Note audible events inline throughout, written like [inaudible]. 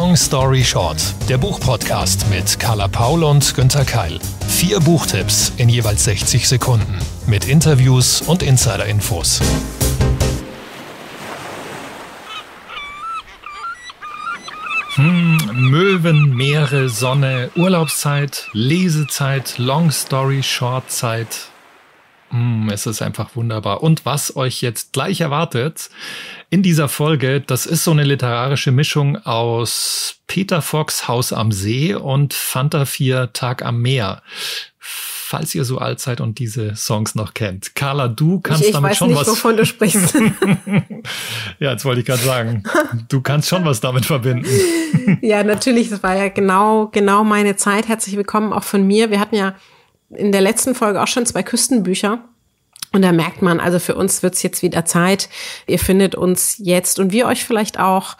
Long Story Short, der Buchpodcast mit Carla Paul und Günter Keil. Vier Buchtipps in jeweils 60 Sekunden mit Interviews und Insider-Infos. Hm, Möwen, Meere, Sonne, Urlaubszeit, Lesezeit, Long Story Short Zeit. Mm, es ist einfach wunderbar. Und was euch jetzt gleich erwartet in dieser Folge, das ist so eine literarische Mischung aus Peter Fox Haus am See und Fanta 4 Tag am Meer. Falls ihr so alt seid und diese Songs noch kennt. Carla, du kannst ich, ich damit schon nicht, was. Ich weiß nicht, wovon du sprichst. [laughs] ja, jetzt wollte ich gerade sagen. Du kannst schon was damit verbinden. [laughs] ja, natürlich. Das war ja genau, genau meine Zeit. Herzlich willkommen auch von mir. Wir hatten ja in der letzten Folge auch schon zwei Küstenbücher. Und da merkt man, also für uns wird's jetzt wieder Zeit. Ihr findet uns jetzt und wir euch vielleicht auch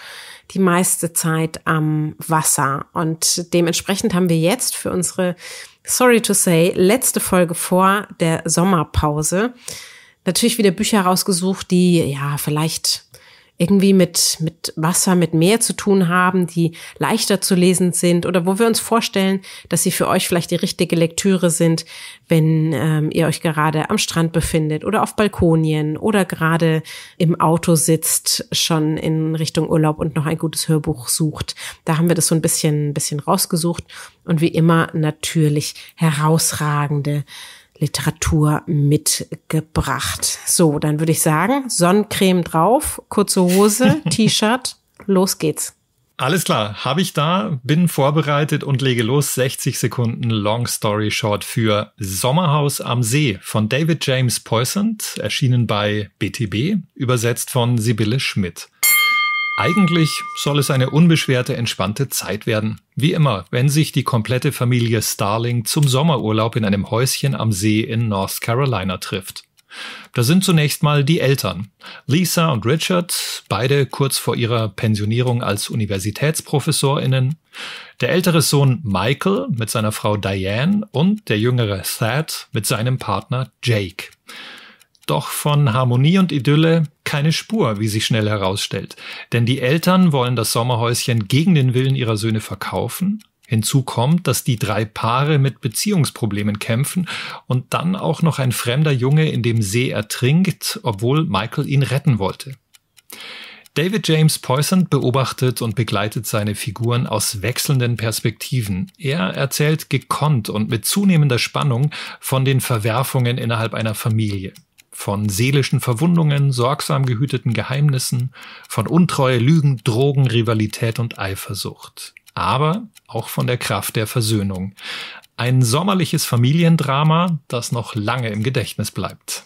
die meiste Zeit am Wasser. Und dementsprechend haben wir jetzt für unsere, sorry to say, letzte Folge vor der Sommerpause natürlich wieder Bücher rausgesucht, die ja vielleicht irgendwie mit, mit Wasser, mit Meer zu tun haben, die leichter zu lesen sind oder wo wir uns vorstellen, dass sie für euch vielleicht die richtige Lektüre sind, wenn ähm, ihr euch gerade am Strand befindet oder auf Balkonien oder gerade im Auto sitzt, schon in Richtung Urlaub und noch ein gutes Hörbuch sucht. Da haben wir das so ein bisschen, ein bisschen rausgesucht und wie immer natürlich herausragende Literatur mitgebracht. So, dann würde ich sagen, Sonnencreme drauf, kurze Hose, [laughs] T-Shirt, los geht's. Alles klar, habe ich da, bin vorbereitet und lege los. 60 Sekunden Long Story Short für Sommerhaus am See von David James Poissant, erschienen bei BTB, übersetzt von Sibylle Schmidt. Eigentlich soll es eine unbeschwerte, entspannte Zeit werden. Wie immer, wenn sich die komplette Familie Starling zum Sommerurlaub in einem Häuschen am See in North Carolina trifft. Da sind zunächst mal die Eltern. Lisa und Richard, beide kurz vor ihrer Pensionierung als Universitätsprofessorinnen. Der ältere Sohn Michael mit seiner Frau Diane und der jüngere Thad mit seinem Partner Jake doch von Harmonie und Idylle keine Spur, wie sich schnell herausstellt. Denn die Eltern wollen das Sommerhäuschen gegen den Willen ihrer Söhne verkaufen. Hinzu kommt, dass die drei Paare mit Beziehungsproblemen kämpfen und dann auch noch ein fremder Junge in dem See ertrinkt, obwohl Michael ihn retten wollte. David James Poisson beobachtet und begleitet seine Figuren aus wechselnden Perspektiven. Er erzählt gekonnt und mit zunehmender Spannung von den Verwerfungen innerhalb einer Familie von seelischen Verwundungen, sorgsam gehüteten Geheimnissen, von Untreue, Lügen, Drogen, Rivalität und Eifersucht. Aber auch von der Kraft der Versöhnung. Ein sommerliches Familiendrama, das noch lange im Gedächtnis bleibt.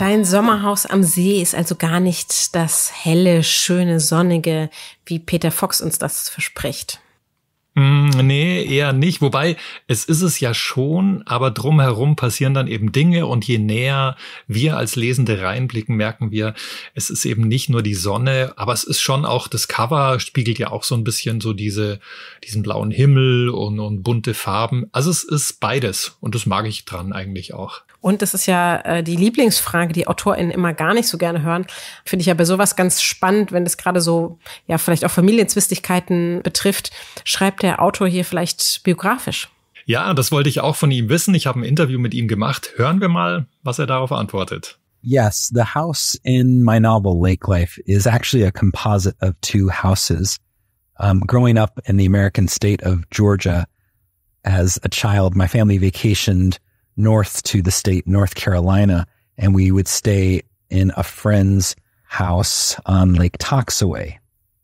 Dein Sommerhaus am See ist also gar nicht das helle, schöne, sonnige, wie Peter Fox uns das verspricht. Hm, nee, eher nicht. Wobei, es ist es ja schon, aber drumherum passieren dann eben Dinge und je näher wir als Lesende reinblicken, merken wir, es ist eben nicht nur die Sonne, aber es ist schon auch, das Cover spiegelt ja auch so ein bisschen so diese, diesen blauen Himmel und, und bunte Farben. Also es ist beides und das mag ich dran eigentlich auch. Und das ist ja äh, die Lieblingsfrage, die AutorInnen immer gar nicht so gerne hören. Finde ich ja bei sowas ganz spannend, wenn das gerade so, ja, vielleicht auch Familienzwistigkeiten betrifft. Schreibt der Autor hier vielleicht biografisch? Ja, das wollte ich auch von ihm wissen. Ich habe ein Interview mit ihm gemacht. Hören wir mal, was er darauf antwortet. Yes, the house in my novel Lake Life is actually a composite of two houses. Um, growing up in the American state of Georgia as a child, my family vacationed north to the state, North Carolina, and we would stay in a friend's house on Lake Toxaway.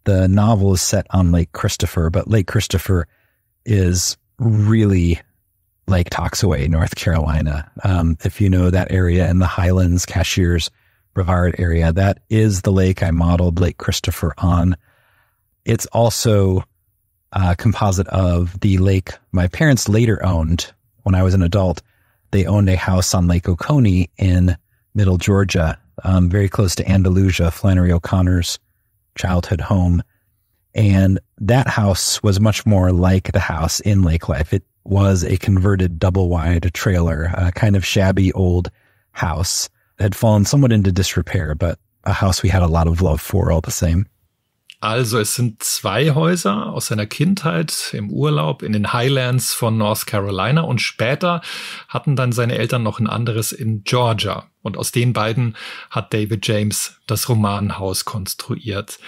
The novel is set on Lake Christopher, but Lake Christopher is really Lake Toxaway, North Carolina. Um, if you know that area in the Highlands, Cashiers, Brevard area, that is the lake I modeled Lake Christopher on. It's also a composite of the lake my parents later owned when I was an adult they owned a house on Lake Oconee in Middle Georgia, um, very close to Andalusia, Flannery O'Connor's childhood home. And that house was much more like the house in Lake Life. It was a converted double wide trailer, a kind of shabby old house that had fallen somewhat into disrepair, but a house we had a lot of love for all the same. Also es sind zwei Häuser aus seiner Kindheit im Urlaub in den Highlands von North Carolina und später hatten dann seine Eltern noch ein anderes in Georgia. Und aus den beiden hat David James das Romanhaus konstruiert.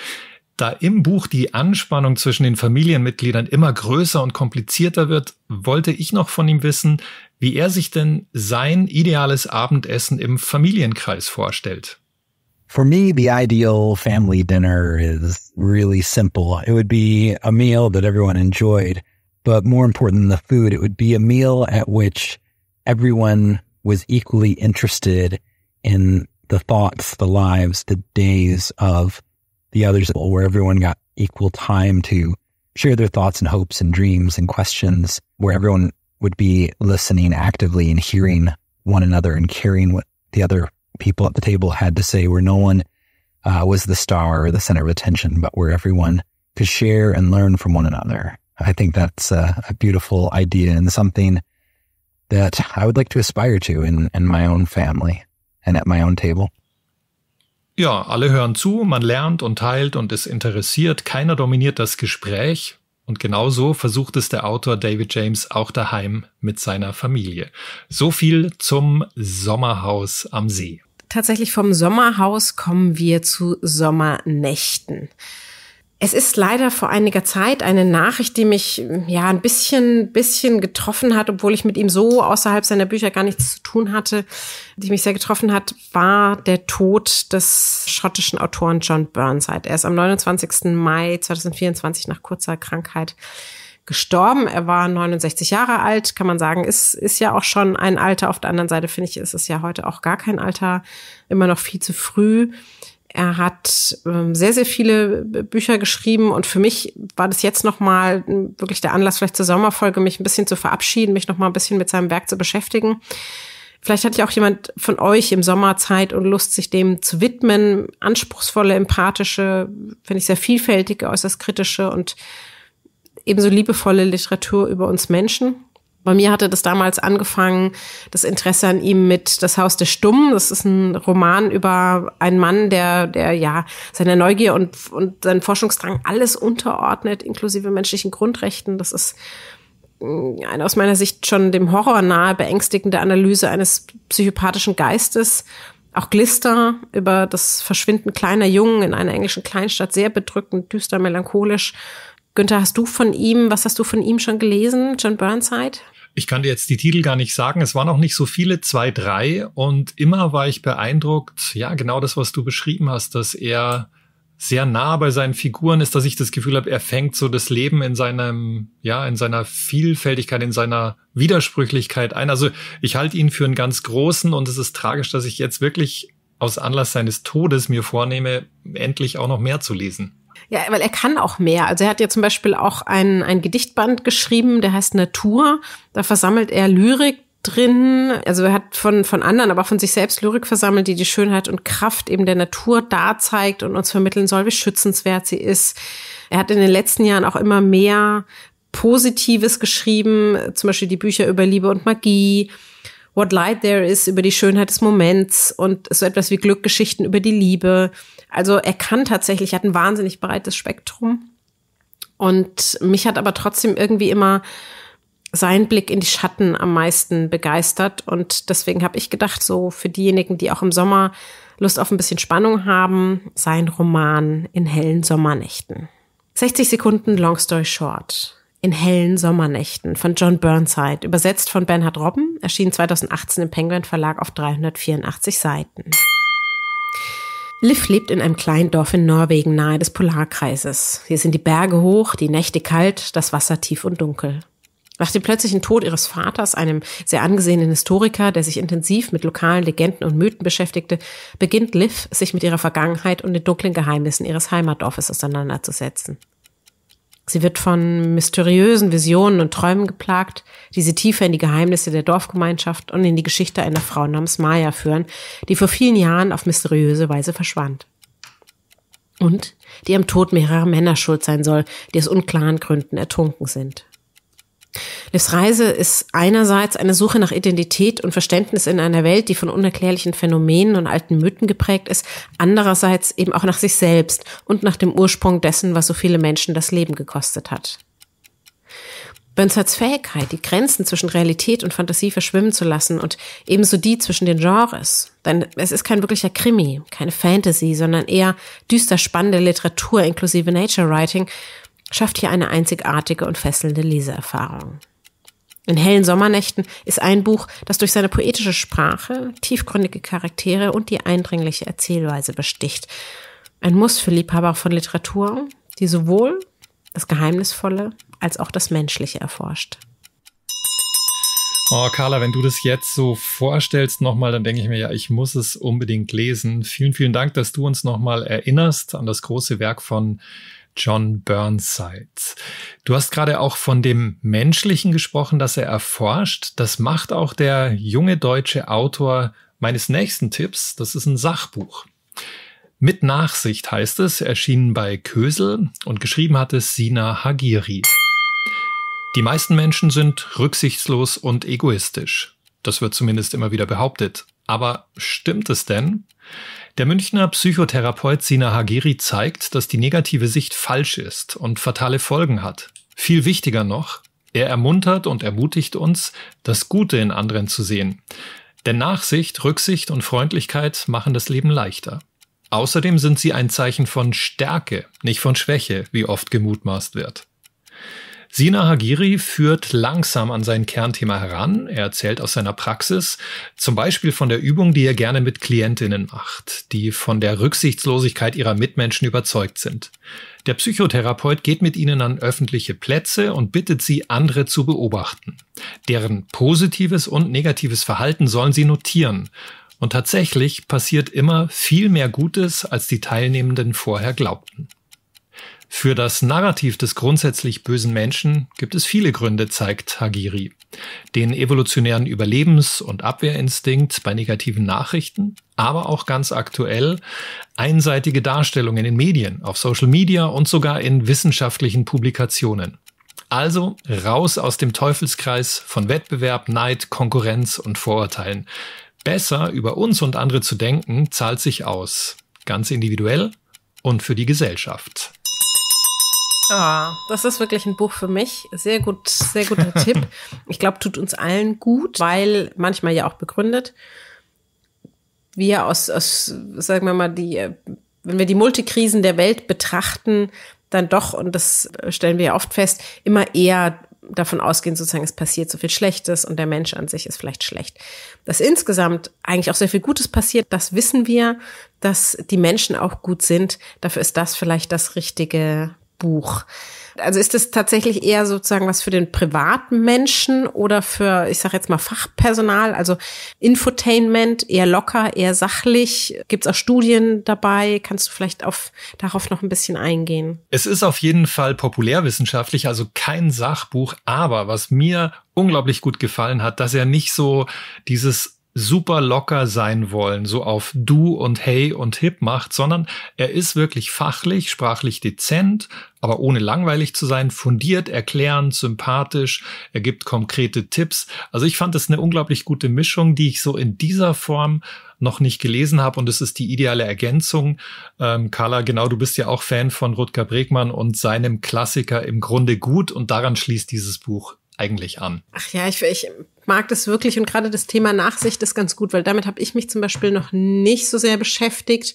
Da im Buch die Anspannung zwischen den Familienmitgliedern immer größer und komplizierter wird, wollte ich noch von ihm wissen, wie er sich denn sein ideales Abendessen im Familienkreis vorstellt. For me, the ideal family dinner is really simple. It would be a meal that everyone enjoyed, but more important than the food, it would be a meal at which everyone was equally interested in the thoughts, the lives, the days of the others, where everyone got equal time to share their thoughts and hopes and dreams and questions, where everyone would be listening actively and hearing one another and caring what the other people at the table had to say, where no one uh, was the star or the center of attention, but where everyone could share and learn from one another. I think that's a, a beautiful idea and something that I would like to aspire to in, in my own family and at my own table. Ja, alle hören zu, man lernt und teilt und ist interessiert. Keiner dominiert das Gespräch. Und genauso versucht es der Autor David James auch daheim mit seiner Familie. So viel zum Sommerhaus am See. Tatsächlich vom Sommerhaus kommen wir zu Sommernächten. Es ist leider vor einiger Zeit eine Nachricht, die mich ja ein bisschen, bisschen getroffen hat, obwohl ich mit ihm so außerhalb seiner Bücher gar nichts zu tun hatte. Die mich sehr getroffen hat, war der Tod des schottischen Autoren John Burnside. Er ist am 29. Mai 2024 nach kurzer Krankheit gestorben. Er war 69 Jahre alt, kann man sagen, ist, ist ja auch schon ein Alter. Auf der anderen Seite finde ich, ist es ja heute auch gar kein Alter, immer noch viel zu früh. Er hat ähm, sehr, sehr viele Bücher geschrieben und für mich war das jetzt nochmal wirklich der Anlass, vielleicht zur Sommerfolge, mich ein bisschen zu verabschieden, mich nochmal ein bisschen mit seinem Werk zu beschäftigen. Vielleicht hat ja auch jemand von euch im Sommer Zeit und Lust, sich dem zu widmen. Anspruchsvolle, empathische, finde ich sehr vielfältige, äußerst kritische und ebenso liebevolle Literatur über uns Menschen. Bei mir hatte das damals angefangen, das Interesse an ihm mit Das Haus der Stummen. Das ist ein Roman über einen Mann, der, der ja seiner Neugier und, und seinen Forschungsdrang alles unterordnet, inklusive menschlichen Grundrechten. Das ist mm, eine aus meiner Sicht schon dem Horror nahe beängstigende Analyse eines psychopathischen Geistes. Auch Glister über das Verschwinden kleiner Jungen in einer englischen Kleinstadt, sehr bedrückend, düster, melancholisch Günther, hast du von ihm, was hast du von ihm schon gelesen, John Burnside? Ich kann dir jetzt die Titel gar nicht sagen. Es waren auch nicht so viele, zwei, drei. Und immer war ich beeindruckt, ja, genau das, was du beschrieben hast, dass er sehr nah bei seinen Figuren ist, dass ich das Gefühl habe, er fängt so das Leben in seinem, ja, in seiner Vielfältigkeit, in seiner Widersprüchlichkeit ein. Also ich halte ihn für einen ganz großen und es ist tragisch, dass ich jetzt wirklich aus Anlass seines Todes mir vornehme, endlich auch noch mehr zu lesen. Ja, weil er kann auch mehr. Also er hat ja zum Beispiel auch ein, ein Gedichtband geschrieben, der heißt Natur. Da versammelt er Lyrik drin. Also er hat von, von anderen, aber auch von sich selbst Lyrik versammelt, die die Schönheit und Kraft eben der Natur darzeigt und uns vermitteln soll, wie schützenswert sie ist. Er hat in den letzten Jahren auch immer mehr Positives geschrieben, zum Beispiel die Bücher über Liebe und Magie. What Light There Is über die Schönheit des Moments und so etwas wie Glückgeschichten über die Liebe. Also er kann tatsächlich, er hat ein wahnsinnig breites Spektrum. Und mich hat aber trotzdem irgendwie immer sein Blick in die Schatten am meisten begeistert. Und deswegen habe ich gedacht, so für diejenigen, die auch im Sommer Lust auf ein bisschen Spannung haben, sein Roman in hellen Sommernächten. 60 Sekunden Long Story Short. In hellen Sommernächten von John Burnside, übersetzt von Bernhard Robben, erschien 2018 im Penguin Verlag auf 384 Seiten. Liv lebt in einem kleinen Dorf in Norwegen nahe des Polarkreises. Hier sind die Berge hoch, die Nächte kalt, das Wasser tief und dunkel. Nach dem plötzlichen Tod ihres Vaters, einem sehr angesehenen Historiker, der sich intensiv mit lokalen Legenden und Mythen beschäftigte, beginnt Liv, sich mit ihrer Vergangenheit und den dunklen Geheimnissen ihres Heimatdorfes auseinanderzusetzen. Sie wird von mysteriösen Visionen und Träumen geplagt, die sie tiefer in die Geheimnisse der Dorfgemeinschaft und in die Geschichte einer Frau namens Maya führen, die vor vielen Jahren auf mysteriöse Weise verschwand. Und die am Tod mehrerer Männer schuld sein soll, die aus unklaren Gründen ertrunken sind. Livs Reise ist einerseits eine Suche nach Identität und Verständnis in einer Welt, die von unerklärlichen Phänomenen und alten Mythen geprägt ist, andererseits eben auch nach sich selbst und nach dem Ursprung dessen, was so viele Menschen das Leben gekostet hat. Bönsards Fähigkeit, die Grenzen zwischen Realität und Fantasie verschwimmen zu lassen und ebenso die zwischen den Genres. Denn es ist kein wirklicher Krimi, keine Fantasy, sondern eher düster spannende Literatur inklusive Nature Writing, schafft hier eine einzigartige und fesselnde Leseerfahrung. In hellen Sommernächten ist ein Buch, das durch seine poetische Sprache, tiefgründige Charaktere und die eindringliche Erzählweise besticht. Ein Muss für Liebhaber von Literatur, die sowohl das Geheimnisvolle als auch das Menschliche erforscht. Oh, Carla, wenn du das jetzt so vorstellst nochmal, dann denke ich mir, ja, ich muss es unbedingt lesen. Vielen, vielen Dank, dass du uns nochmal erinnerst an das große Werk von John Burnside. Du hast gerade auch von dem Menschlichen gesprochen, das er erforscht. Das macht auch der junge deutsche Autor meines nächsten Tipps. Das ist ein Sachbuch. Mit Nachsicht heißt es, erschienen bei Kösel und geschrieben hat es Sina Hagiri. Die meisten Menschen sind rücksichtslos und egoistisch. Das wird zumindest immer wieder behauptet. Aber stimmt es denn? Der Münchner Psychotherapeut Sina Hagiri zeigt, dass die negative Sicht falsch ist und fatale Folgen hat. Viel wichtiger noch, er ermuntert und ermutigt uns, das Gute in anderen zu sehen. Denn Nachsicht, Rücksicht und Freundlichkeit machen das Leben leichter. Außerdem sind sie ein Zeichen von Stärke, nicht von Schwäche, wie oft gemutmaßt wird. Sina Hagiri führt langsam an sein Kernthema heran. Er erzählt aus seiner Praxis, zum Beispiel von der Übung, die er gerne mit Klientinnen macht, die von der Rücksichtslosigkeit ihrer Mitmenschen überzeugt sind. Der Psychotherapeut geht mit ihnen an öffentliche Plätze und bittet sie, andere zu beobachten. Deren positives und negatives Verhalten sollen sie notieren. Und tatsächlich passiert immer viel mehr Gutes, als die Teilnehmenden vorher glaubten. Für das Narrativ des grundsätzlich bösen Menschen gibt es viele Gründe, zeigt Hagiri. Den evolutionären Überlebens- und Abwehrinstinkt bei negativen Nachrichten, aber auch ganz aktuell einseitige Darstellungen in Medien, auf Social Media und sogar in wissenschaftlichen Publikationen. Also raus aus dem Teufelskreis von Wettbewerb, Neid, Konkurrenz und Vorurteilen. Besser über uns und andere zu denken, zahlt sich aus. Ganz individuell und für die Gesellschaft. Ah, das ist wirklich ein Buch für mich. Sehr gut, sehr guter [laughs] Tipp. Ich glaube, tut uns allen gut, weil manchmal ja auch begründet. Wir aus, aus, sagen wir mal, die, äh, wenn wir die Multikrisen der Welt betrachten, dann doch, und das äh, stellen wir ja oft fest, immer eher davon ausgehen, sozusagen, es passiert so viel Schlechtes und der Mensch an sich ist vielleicht schlecht. Dass insgesamt eigentlich auch sehr viel Gutes passiert, das wissen wir, dass die Menschen auch gut sind. Dafür ist das vielleicht das richtige Buch. Also ist es tatsächlich eher sozusagen was für den privaten Menschen oder für, ich sage jetzt mal, Fachpersonal, also Infotainment, eher locker, eher sachlich? Gibt es auch Studien dabei? Kannst du vielleicht auf, darauf noch ein bisschen eingehen? Es ist auf jeden Fall populärwissenschaftlich, also kein Sachbuch, aber was mir unglaublich gut gefallen hat, dass er nicht so dieses super locker sein wollen, so auf du und hey und hip macht, sondern er ist wirklich fachlich, sprachlich dezent, aber ohne langweilig zu sein, fundiert, erklärend, sympathisch, er gibt konkrete Tipps. Also ich fand es eine unglaublich gute Mischung, die ich so in dieser Form noch nicht gelesen habe und es ist die ideale Ergänzung. Ähm, Carla, genau, du bist ja auch Fan von Rutger Bregmann und seinem Klassiker im Grunde gut und daran schließt dieses Buch eigentlich an? Ach ja, ich, ich mag das wirklich und gerade das Thema Nachsicht ist ganz gut, weil damit habe ich mich zum Beispiel noch nicht so sehr beschäftigt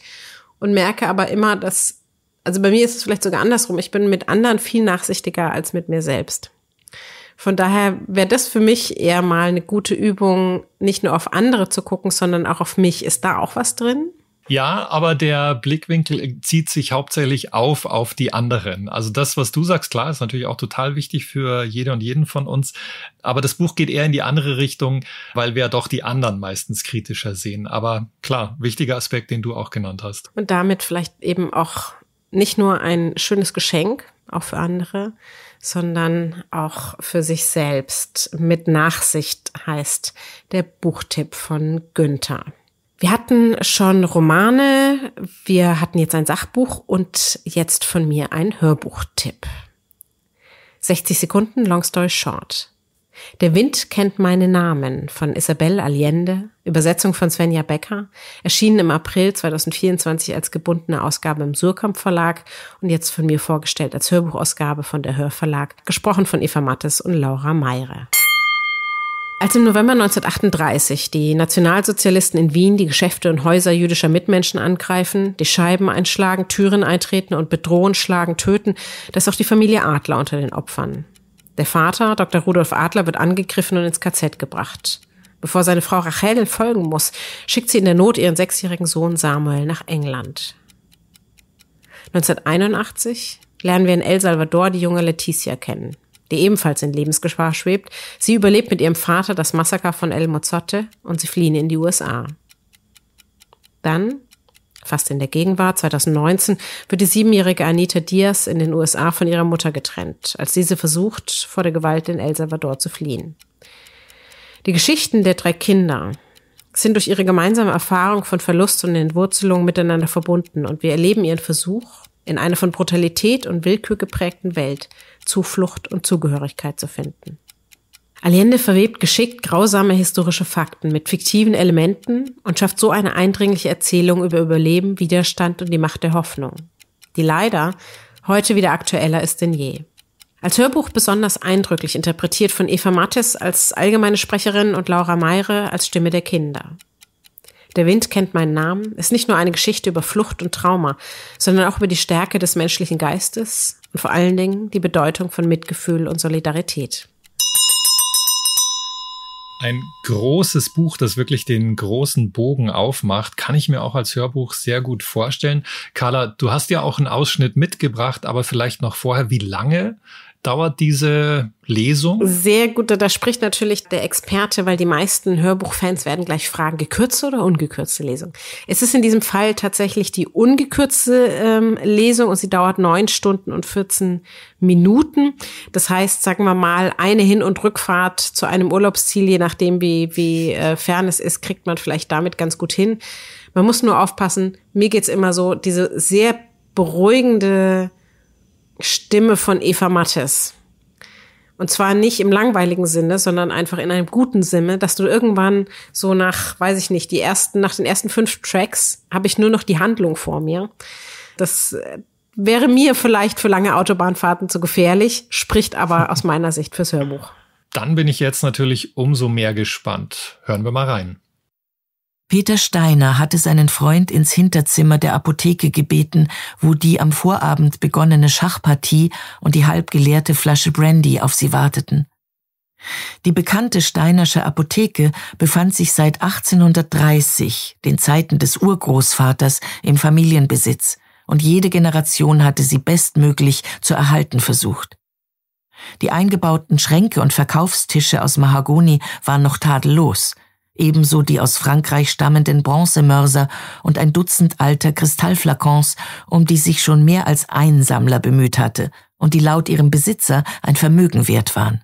und merke aber immer, dass, also bei mir ist es vielleicht sogar andersrum, ich bin mit anderen viel nachsichtiger als mit mir selbst. Von daher wäre das für mich eher mal eine gute Übung, nicht nur auf andere zu gucken, sondern auch auf mich. Ist da auch was drin? Ja, aber der Blickwinkel äh, zieht sich hauptsächlich auf auf die anderen. Also das, was du sagst, klar, ist natürlich auch total wichtig für jede und jeden von uns. Aber das Buch geht eher in die andere Richtung, weil wir ja doch die anderen meistens kritischer sehen. Aber klar, wichtiger Aspekt, den du auch genannt hast. Und damit vielleicht eben auch nicht nur ein schönes Geschenk, auch für andere, sondern auch für sich selbst. Mit Nachsicht heißt der Buchtipp von Günther. Wir hatten schon Romane, wir hatten jetzt ein Sachbuch und jetzt von mir ein Hörbuchtipp. 60 Sekunden, Long Story Short. Der Wind kennt meine Namen von Isabel Allende, Übersetzung von Svenja Becker, erschienen im April 2024 als gebundene Ausgabe im Surkamp Verlag und jetzt von mir vorgestellt als Hörbuchausgabe von der Hörverlag, gesprochen von Eva Mattes und Laura Meire. Als im November 1938 die Nationalsozialisten in Wien die Geschäfte und Häuser jüdischer Mitmenschen angreifen, die Scheiben einschlagen, Türen eintreten und bedrohen, schlagen, töten, da ist auch die Familie Adler unter den Opfern. Der Vater, Dr. Rudolf Adler, wird angegriffen und ins KZ gebracht. Bevor seine Frau Rachel folgen muss, schickt sie in der Not ihren sechsjährigen Sohn Samuel nach England. 1981 lernen wir in El Salvador die junge Letizia kennen die ebenfalls in Lebensgefahr schwebt. Sie überlebt mit ihrem Vater das Massaker von El Mozote und sie fliehen in die USA. Dann, fast in der Gegenwart, 2019, wird die siebenjährige Anita Diaz in den USA von ihrer Mutter getrennt, als diese versucht, vor der Gewalt in El Salvador zu fliehen. Die Geschichten der drei Kinder sind durch ihre gemeinsame Erfahrung von Verlust und Entwurzelung miteinander verbunden und wir erleben ihren Versuch, in einer von Brutalität und Willkür geprägten Welt Zuflucht und Zugehörigkeit zu finden. Allende verwebt geschickt grausame historische Fakten mit fiktiven Elementen und schafft so eine eindringliche Erzählung über Überleben, Widerstand und die Macht der Hoffnung, die leider heute wieder aktueller ist denn je. Als Hörbuch besonders eindrücklich interpretiert von Eva Mattes als allgemeine Sprecherin und Laura Meire als Stimme der Kinder. Der Wind kennt meinen Namen ist nicht nur eine Geschichte über Flucht und Trauma, sondern auch über die Stärke des menschlichen Geistes, und vor allen Dingen die Bedeutung von Mitgefühl und Solidarität. Ein großes Buch, das wirklich den großen Bogen aufmacht, kann ich mir auch als Hörbuch sehr gut vorstellen. Carla, du hast ja auch einen Ausschnitt mitgebracht, aber vielleicht noch vorher, wie lange dauert diese Lesung? Sehr gut, da spricht natürlich der Experte, weil die meisten Hörbuchfans werden gleich fragen, gekürzte oder ungekürzte Lesung? Es ist in diesem Fall tatsächlich die ungekürzte ähm, Lesung und sie dauert neun Stunden und 14 Minuten. Das heißt, sagen wir mal, eine Hin- und Rückfahrt zu einem Urlaubsziel, je nachdem wie, wie äh, fern es ist, kriegt man vielleicht damit ganz gut hin. Man muss nur aufpassen, mir geht's immer so, diese sehr beruhigende Stimme von Eva Mattes. Und zwar nicht im langweiligen Sinne, sondern einfach in einem guten Sinne, dass du irgendwann so nach, weiß ich nicht, die ersten, nach den ersten fünf Tracks habe ich nur noch die Handlung vor mir. Das äh, wäre mir vielleicht für lange Autobahnfahrten zu gefährlich, spricht aber aus meiner Sicht fürs Hörbuch. Dann bin ich jetzt natürlich umso mehr gespannt. Hören wir mal rein. Peter Steiner hatte seinen Freund ins Hinterzimmer der Apotheke gebeten, wo die am Vorabend begonnene Schachpartie und die halb geleerte Flasche Brandy auf sie warteten. Die bekannte Steinersche Apotheke befand sich seit 1830, den Zeiten des Urgroßvaters, im Familienbesitz, und jede Generation hatte sie bestmöglich zu erhalten versucht. Die eingebauten Schränke und Verkaufstische aus Mahagoni waren noch tadellos, ebenso die aus Frankreich stammenden Bronzemörser und ein Dutzend alter Kristallflakons, um die sich schon mehr als ein Sammler bemüht hatte und die laut ihrem Besitzer ein Vermögen wert waren.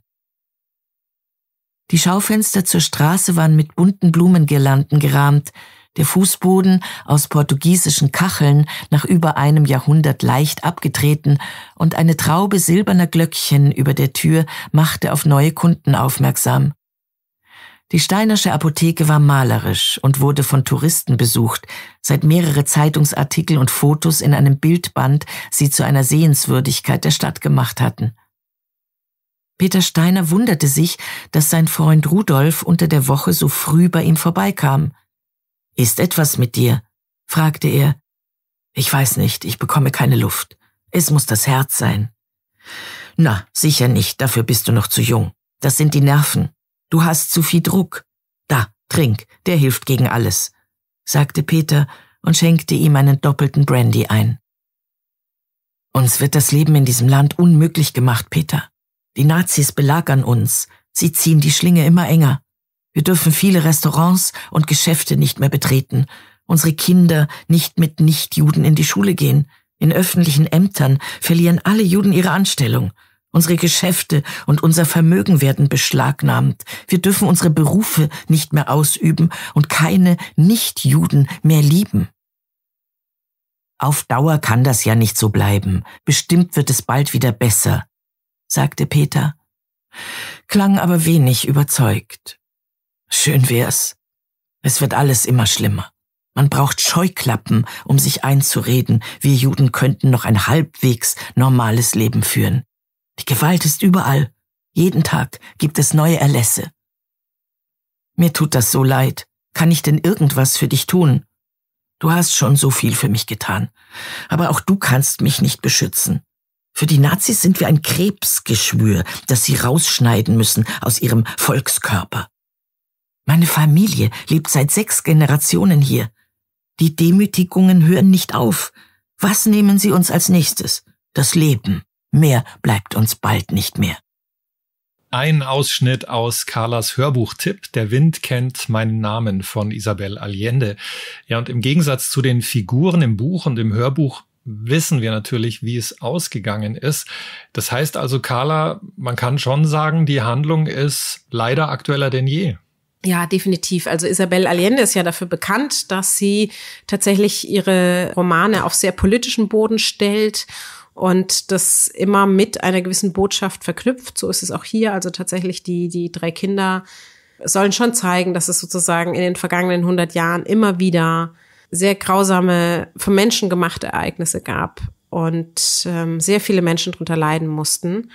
Die Schaufenster zur Straße waren mit bunten Blumengirlanden gerahmt, der Fußboden aus portugiesischen Kacheln nach über einem Jahrhundert leicht abgetreten und eine Traube silberner Glöckchen über der Tür machte auf neue Kunden aufmerksam. Die Steinersche Apotheke war malerisch und wurde von Touristen besucht, seit mehrere Zeitungsartikel und Fotos in einem Bildband sie zu einer Sehenswürdigkeit der Stadt gemacht hatten. Peter Steiner wunderte sich, dass sein Freund Rudolf unter der Woche so früh bei ihm vorbeikam. Ist etwas mit dir? fragte er. Ich weiß nicht, ich bekomme keine Luft. Es muss das Herz sein. Na, sicher nicht, dafür bist du noch zu jung. Das sind die Nerven, Du hast zu viel Druck. Da, trink, der hilft gegen alles, sagte Peter und schenkte ihm einen doppelten Brandy ein. Uns wird das Leben in diesem Land unmöglich gemacht, Peter. Die Nazis belagern uns, sie ziehen die Schlinge immer enger. Wir dürfen viele Restaurants und Geschäfte nicht mehr betreten, unsere Kinder nicht mit Nichtjuden in die Schule gehen, in öffentlichen Ämtern verlieren alle Juden ihre Anstellung, Unsere Geschäfte und unser Vermögen werden beschlagnahmt. Wir dürfen unsere Berufe nicht mehr ausüben und keine Nichtjuden mehr lieben. Auf Dauer kann das ja nicht so bleiben. Bestimmt wird es bald wieder besser, sagte Peter, klang aber wenig überzeugt. Schön wär's. Es wird alles immer schlimmer. Man braucht Scheuklappen, um sich einzureden, wir Juden könnten noch ein halbwegs normales Leben führen. Die Gewalt ist überall. Jeden Tag gibt es neue Erlässe. Mir tut das so leid. Kann ich denn irgendwas für dich tun? Du hast schon so viel für mich getan. Aber auch du kannst mich nicht beschützen. Für die Nazis sind wir ein Krebsgeschwür, das sie rausschneiden müssen aus ihrem Volkskörper. Meine Familie lebt seit sechs Generationen hier. Die Demütigungen hören nicht auf. Was nehmen sie uns als nächstes? Das Leben. Mehr bleibt uns bald nicht mehr. Ein Ausschnitt aus Carlas Hörbuchtipp Der Wind kennt meinen Namen von Isabel Allende. Ja, und im Gegensatz zu den Figuren im Buch und im Hörbuch wissen wir natürlich, wie es ausgegangen ist. Das heißt also, Carla, man kann schon sagen, die Handlung ist leider aktueller denn je. Ja, definitiv. Also Isabel Allende ist ja dafür bekannt, dass sie tatsächlich ihre Romane auf sehr politischen Boden stellt und das immer mit einer gewissen Botschaft verknüpft. So ist es auch hier. Also tatsächlich die, die drei Kinder sollen schon zeigen, dass es sozusagen in den vergangenen 100 Jahren immer wieder sehr grausame, vom Menschen gemachte Ereignisse gab und ähm, sehr viele Menschen darunter leiden mussten.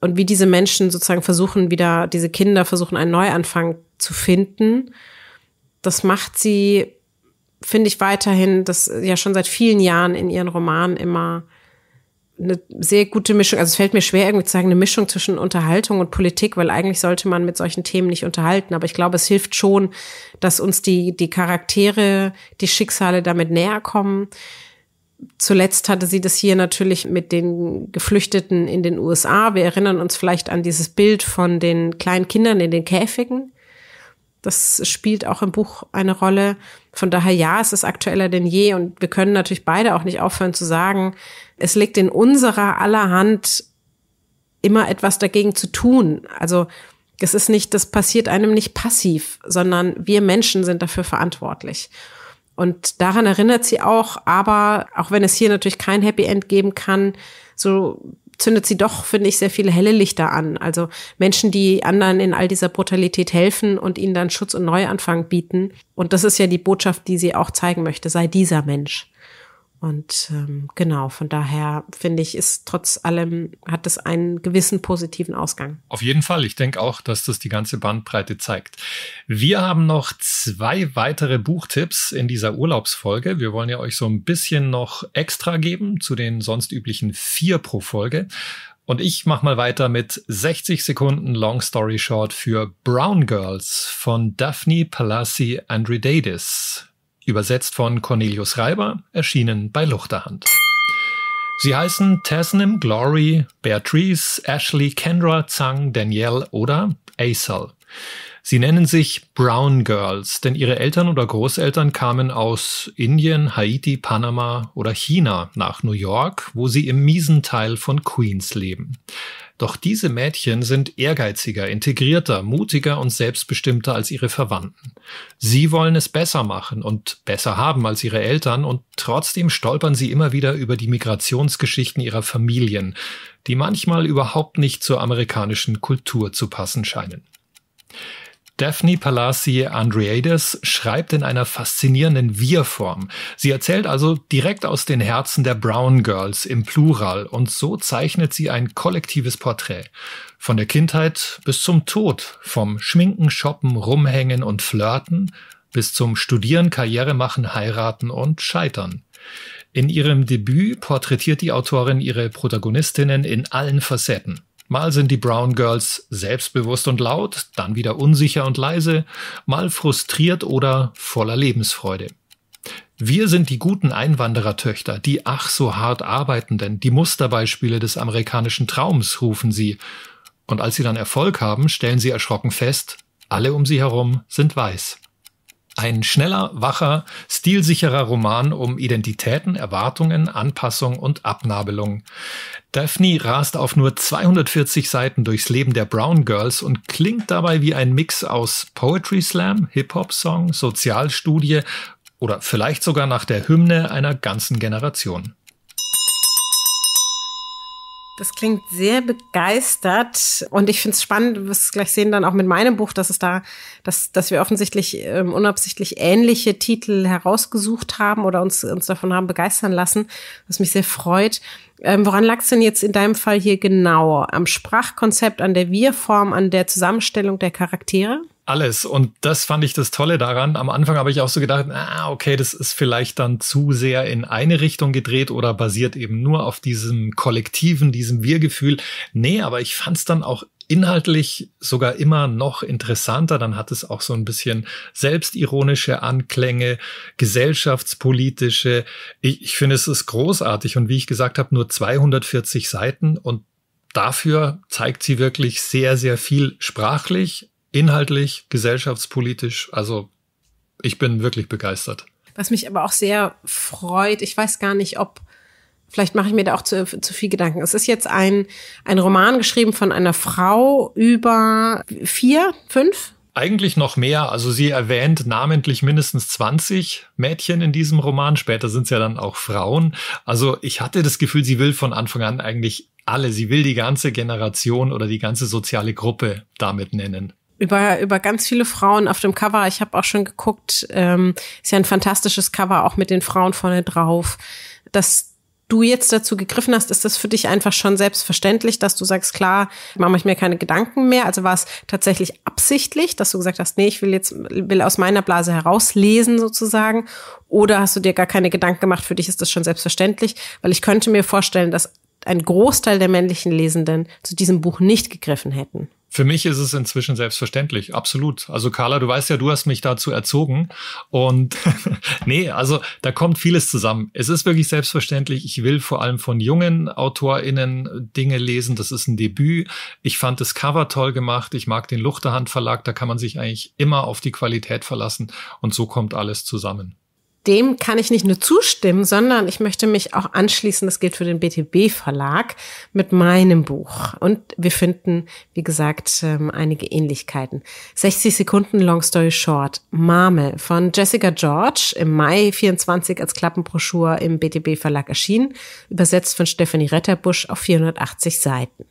Und wie diese Menschen sozusagen versuchen, wieder, diese Kinder versuchen, einen Neuanfang zu finden, das macht sie, finde ich, weiterhin, das ja schon seit vielen Jahren in ihren Romanen immer eine sehr gute Mischung. Also es fällt mir schwer, irgendwie zu sagen, eine Mischung zwischen Unterhaltung und Politik, weil eigentlich sollte man mit solchen Themen nicht unterhalten. Aber ich glaube, es hilft schon, dass uns die, die Charaktere, die Schicksale damit näher kommen. Zuletzt hatte sie das hier natürlich mit den Geflüchteten in den USA. Wir erinnern uns vielleicht an dieses Bild von den kleinen Kindern in den Käfigen das spielt auch im Buch eine Rolle. Von daher, ja, es ist aktueller denn je. Und wir können natürlich beide auch nicht aufhören zu sagen, es liegt in unserer aller Hand, immer etwas dagegen zu tun. Also, es ist nicht, das passiert einem nicht passiv, sondern wir Menschen sind dafür verantwortlich. Und daran erinnert sie auch, aber auch wenn es hier natürlich kein Happy End geben kann, so zündet sie doch, finde ich, sehr viele helle Lichter an. Also Menschen, die anderen in all dieser Brutalität helfen und ihnen dann Schutz und Neuanfang bieten. Und das ist ja die Botschaft, die sie auch zeigen möchte. Sei dieser Mensch. Und ähm, genau, von daher finde ich, ist trotz allem, hat es einen gewissen positiven Ausgang. Auf jeden Fall. Ich denke auch, dass das die ganze Bandbreite zeigt. Wir haben noch zwei weitere Buchtipps in dieser Urlaubsfolge. Wir wollen ja euch so ein bisschen noch extra geben zu den sonst üblichen vier pro Folge. Und ich mach mal weiter mit 60 Sekunden Long Story Short für Brown Girls von Daphne Palassi Andridatis übersetzt von Cornelius Reiber, erschienen bei Luchterhand. Sie heißen Tasnim, Glory, Beatrice, Ashley, Kendra, Zhang, Danielle oder Acel. Sie nennen sich Brown Girls, denn ihre Eltern oder Großeltern kamen aus Indien, Haiti, Panama oder China nach New York, wo sie im miesen Teil von Queens leben. Doch diese Mädchen sind ehrgeiziger, integrierter, mutiger und selbstbestimmter als ihre Verwandten. Sie wollen es besser machen und besser haben als ihre Eltern und trotzdem stolpern sie immer wieder über die Migrationsgeschichten ihrer Familien, die manchmal überhaupt nicht zur amerikanischen Kultur zu passen scheinen. Daphne Palacie Andreades schreibt in einer faszinierenden Wir-Form. Sie erzählt also direkt aus den Herzen der Brown Girls im Plural und so zeichnet sie ein kollektives Porträt. Von der Kindheit bis zum Tod, vom Schminken, Shoppen, Rumhängen und Flirten bis zum Studieren, Karriere machen, heiraten und scheitern. In ihrem Debüt porträtiert die Autorin ihre Protagonistinnen in allen Facetten. Mal sind die Brown Girls selbstbewusst und laut, dann wieder unsicher und leise, mal frustriert oder voller Lebensfreude. Wir sind die guten Einwanderertöchter, die ach so hart arbeitenden, die Musterbeispiele des amerikanischen Traums, rufen sie. Und als sie dann Erfolg haben, stellen sie erschrocken fest, alle um sie herum sind weiß. Ein schneller, wacher, stilsicherer Roman um Identitäten, Erwartungen, Anpassung und Abnabelung. Daphne rast auf nur 240 Seiten durchs Leben der Brown Girls und klingt dabei wie ein Mix aus Poetry Slam, Hip-Hop-Song, Sozialstudie oder vielleicht sogar nach der Hymne einer ganzen Generation. Das klingt sehr begeistert und ich finde es spannend, wir gleich sehen dann auch mit meinem Buch, dass es da, dass, dass wir offensichtlich ähm, unabsichtlich ähnliche Titel herausgesucht haben oder uns, uns davon haben begeistern lassen, was mich sehr freut. Ähm, woran lag es denn jetzt in deinem Fall hier genau? Am Sprachkonzept, an der Wir-Form, an der Zusammenstellung der Charaktere? alles. Und das fand ich das Tolle daran. Am Anfang habe ich auch so gedacht, ah, okay, das ist vielleicht dann zu sehr in eine Richtung gedreht oder basiert eben nur auf diesem kollektiven, diesem Wir-Gefühl. Nee, aber ich fand es dann auch inhaltlich sogar immer noch interessanter. Dann hat es auch so ein bisschen selbstironische Anklänge, gesellschaftspolitische. Ich, ich finde, es ist großartig. Und wie ich gesagt habe, nur 240 Seiten und Dafür zeigt sie wirklich sehr, sehr viel sprachlich, inhaltlich, gesellschaftspolitisch. Also ich bin wirklich begeistert. Was mich aber auch sehr freut, ich weiß gar nicht, ob vielleicht mache ich mir da auch zu, zu viel Gedanken. Es ist jetzt ein, ein Roman geschrieben von einer Frau über vier, fünf? Eigentlich noch mehr. Also sie erwähnt namentlich mindestens 20 Mädchen in diesem Roman. Später sind es ja dann auch Frauen. Also ich hatte das Gefühl, sie will von Anfang an eigentlich alle. Sie will die ganze Generation oder die ganze soziale Gruppe damit nennen über, über ganz viele Frauen auf dem Cover. Ich habe auch schon geguckt, ähm, ist ja ein fantastisches Cover, auch mit den Frauen vorne drauf. Dass du jetzt dazu gegriffen hast, ist das für dich einfach schon selbstverständlich, dass du sagst, klar, mache ich mir keine Gedanken mehr. Also war es tatsächlich absichtlich, dass du gesagt hast, nee, ich will jetzt, will aus meiner Blase herauslesen sozusagen. Oder hast du dir gar keine Gedanken gemacht, für dich ist das schon selbstverständlich? Weil ich könnte mir vorstellen, dass ein Großteil der männlichen Lesenden zu diesem Buch nicht gegriffen hätten für mich ist es inzwischen selbstverständlich, absolut. Also Carla, du weißt ja, du hast mich dazu erzogen und [laughs] nee, also da kommt vieles zusammen. Es ist wirklich selbstverständlich. Ich will vor allem von jungen AutorInnen Dinge lesen. Das ist ein Debüt. Ich fand das Cover toll gemacht. Ich mag den Luchterhand Verlag. Da kann man sich eigentlich immer auf die Qualität verlassen und so kommt alles zusammen dem kann ich nicht nur zustimmen, sondern ich möchte mich auch anschließen, das gilt für den BTB Verlag, mit meinem Buch. Und wir finden, wie gesagt, ähm, einige Ähnlichkeiten. 60 Sekunden Long Story Short, Marmel von Jessica George, im Mai 24 als Klappenbroschur im BTB Verlag erschienen, übersetzt von Stephanie Retterbusch auf 480 Seiten.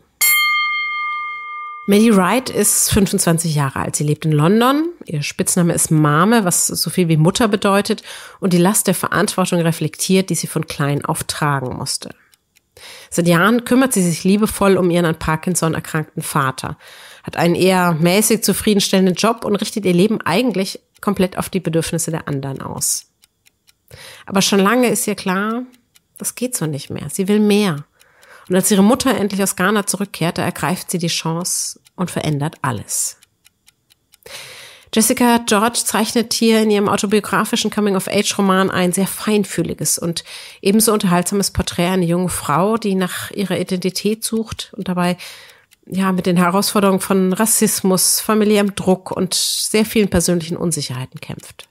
Maddie Wright ist 25 Jahre alt. Sie lebt in London. Ihr Spitzname ist Mame, was so viel wie Mutter bedeutet und die Last der Verantwortung reflektiert, die sie von klein auf tragen musste. Seit Jahren kümmert sie sich liebevoll um ihren an Parkinson erkrankten Vater, hat einen eher mäßig zufriedenstellenden Job und richtet ihr Leben eigentlich komplett auf die Bedürfnisse der anderen aus. Aber schon lange ist ihr klar, das geht so nicht mehr. Sie will mehr. Und als ihre Mutter endlich aus Ghana zurückkehrte, ergreift sie die Chance und verändert alles. Jessica George zeichnet hier in ihrem autobiografischen Coming-of-Age-Roman ein sehr feinfühliges und ebenso unterhaltsames Porträt einer jungen Frau, die nach ihrer Identität sucht und dabei ja mit den Herausforderungen von Rassismus, familiärem Druck und sehr vielen persönlichen Unsicherheiten kämpft.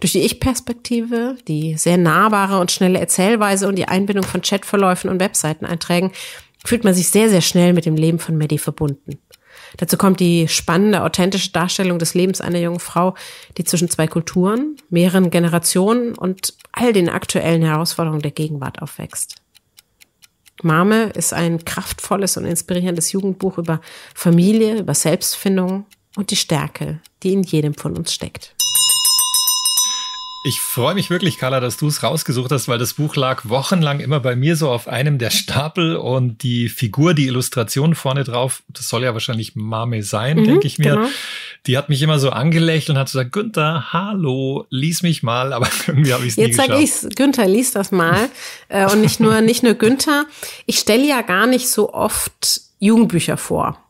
Durch die Ich-Perspektive, die sehr nahbare und schnelle Erzählweise und die Einbindung von Chatverläufen und Webseiteneinträgen fühlt man sich sehr, sehr schnell mit dem Leben von Maddie verbunden. Dazu kommt die spannende, authentische Darstellung des Lebens einer jungen Frau, die zwischen zwei Kulturen, mehreren Generationen und all den aktuellen Herausforderungen der Gegenwart aufwächst. Mame ist ein kraftvolles und inspirierendes Jugendbuch über Familie, über Selbstfindung und die Stärke, die in jedem von uns steckt. Ich freue mich wirklich, Carla, dass du es rausgesucht hast, weil das Buch lag wochenlang immer bei mir so auf einem der Stapel und die Figur, die Illustration vorne drauf, das soll ja wahrscheinlich Mame sein, mhm, denke ich mir. Genau. Die hat mich immer so angelächelt und hat gesagt, Günther, hallo, lies mich mal, aber [laughs] irgendwie habe ich es nie Jetzt sage ich's, Günther, lies das mal. [laughs] Äh, und nicht nur, nicht nur Günther. Ich stelle ja gar nicht so oft Jugendbücher vor.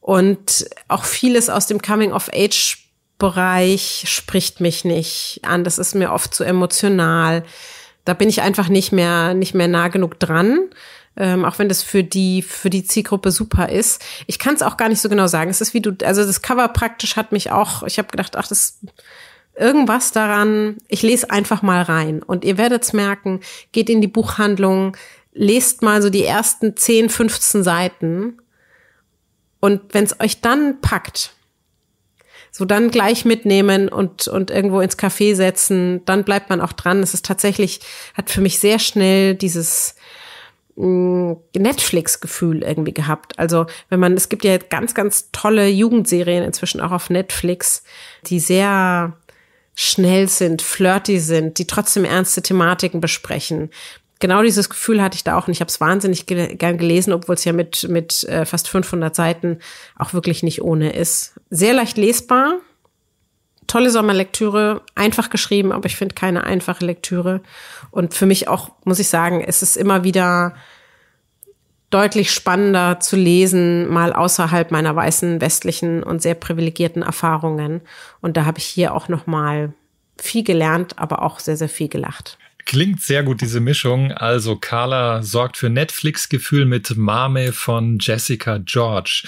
Und auch vieles aus dem Coming of Age Bereich spricht mich nicht an. Das ist mir oft zu emotional. Da bin ich einfach nicht mehr, nicht mehr nah genug dran. Ähm, auch wenn das für die für die Zielgruppe super ist. Ich kann es auch gar nicht so genau sagen. Es ist wie du, also das Cover praktisch hat mich auch. Ich habe gedacht, ach das irgendwas daran. Ich lese einfach mal rein und ihr werdet's merken. Geht in die Buchhandlung, lest mal so die ersten 10, 15 Seiten und wenn es euch dann packt, so dann gleich mitnehmen und, und irgendwo ins Café setzen, dann bleibt man auch dran. Es ist tatsächlich, hat für mich sehr schnell dieses mm, Netflix-Gefühl irgendwie gehabt. Also wenn man, es gibt ja ganz, ganz tolle Jugendserien inzwischen auch auf Netflix, die sehr schnell sind, flirty sind, die trotzdem ernste Thematiken besprechen, genau dieses Gefühl hatte ich da auch und ich habe es wahnsinnig ge gern gelesen, obwohl es ja mit, mit äh, fast 500 Seiten auch wirklich nicht ohne ist. Sehr leicht lesbar, tolle Sommerlektüre, einfach geschrieben, aber ich finde keine einfache Lektüre. Und für mich auch, muss ich sagen, es ist immer wieder deutlich spannender zu lesen, mal außerhalb meiner weißen, westlichen und sehr privilegierten Erfahrungen. Und da habe ich hier auch noch mal viel gelernt, aber auch sehr, sehr viel gelacht. Klingt sehr gut, diese Mischung. Also Carla sorgt für Netflix-Gefühl mit Mame von Jessica George.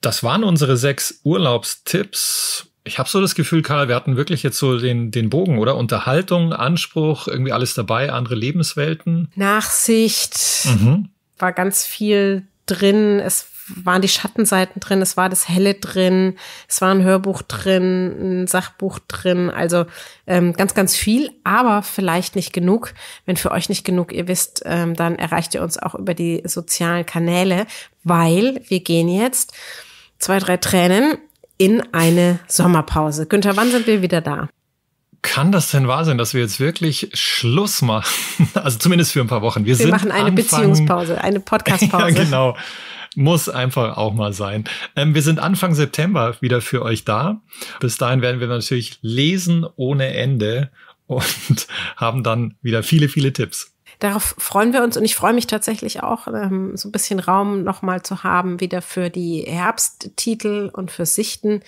Das waren unsere sechs Urlaubstipps. Ich habe so das Gefühl, Karl, wir hatten wirklich jetzt so den, den Bogen, oder? Unterhaltung, Anspruch, irgendwie alles dabei, andere Lebenswelten. Nachsicht. Mhm. War ganz viel drin, es waren die Schattenseiten drin, es war das Helle drin, es war ein Hörbuch drin, ein Sachbuch drin, also ähm, ganz, ganz viel, aber vielleicht nicht genug. Wenn für euch nicht genug, ihr wisst, ähm, dann erreicht ihr uns auch über die sozialen Kanäle, weil wir gehen jetzt zwei, drei Tränen in eine Sommerpause. Günther, wann sind wir wieder da? kann das denn wahr sein, dass wir jetzt wirklich Schluss machen? [laughs] Also zumindest für ein paar Wochen. Wir, wir machen eine Anfang, Beziehungspause, eine [laughs] Podcastpause. Ja, genau. Muss einfach auch mal sein. Ähm, wir sind Anfang September wieder für euch da. Bis dahin werden wir natürlich lesen ohne Ende und [laughs] haben dann wieder viele, viele Tipps. Darauf freuen wir uns und ich freue mich tatsächlich auch, ähm, so ein bisschen Raum nochmal zu haben, wieder für die Herbsttitel und für Sichten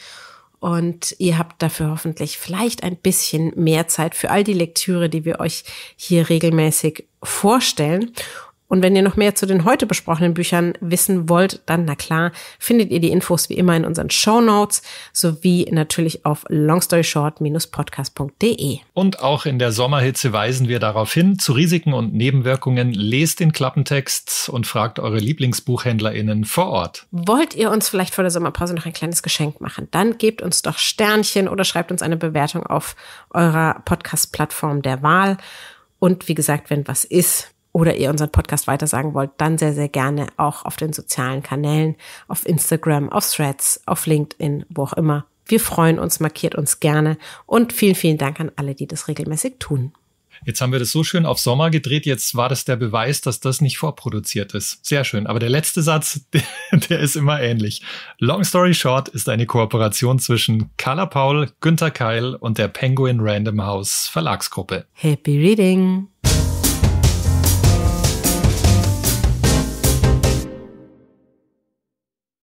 und ihr habt dafür hoffentlich vielleicht ein bisschen mehr Zeit für all die Lektüre, die wir euch hier regelmäßig vorstellen. Und wenn ihr noch mehr zu den heute besprochenen Büchern wissen wollt, dann na klar, findet ihr die Infos wie immer in unseren Show Notes sowie natürlich auf longstoryshort-podcast.de. Und auch in der Sommerhitze weisen wir darauf hin, zu Risiken und Nebenwirkungen lest den Klappentext und fragt eure Lieblingsbuchhändlerinnen vor Ort. Wollt ihr uns vielleicht vor der Sommerpause noch ein kleines Geschenk machen? Dann gebt uns doch Sternchen oder schreibt uns eine Bewertung auf eurer Podcast-Plattform der Wahl. Und wie gesagt, wenn was ist, oder ihr unseren Podcast weitersagen wollt, dann sehr, sehr gerne auch auf den sozialen Kanälen, auf Instagram, auf Threads, auf LinkedIn, wo auch immer. Wir freuen uns, markiert uns gerne und vielen, vielen Dank an alle, die das regelmäßig tun. Jetzt haben wir das so schön auf Sommer gedreht. Jetzt war das der Beweis, dass das nicht vorproduziert ist. Sehr schön. Aber der letzte Satz, [laughs] der, ist immer ähnlich. Long Story Short ist eine Kooperation zwischen Carla Paul, Günter Keil und der Penguin Random House Verlagsgruppe. Happy Reading!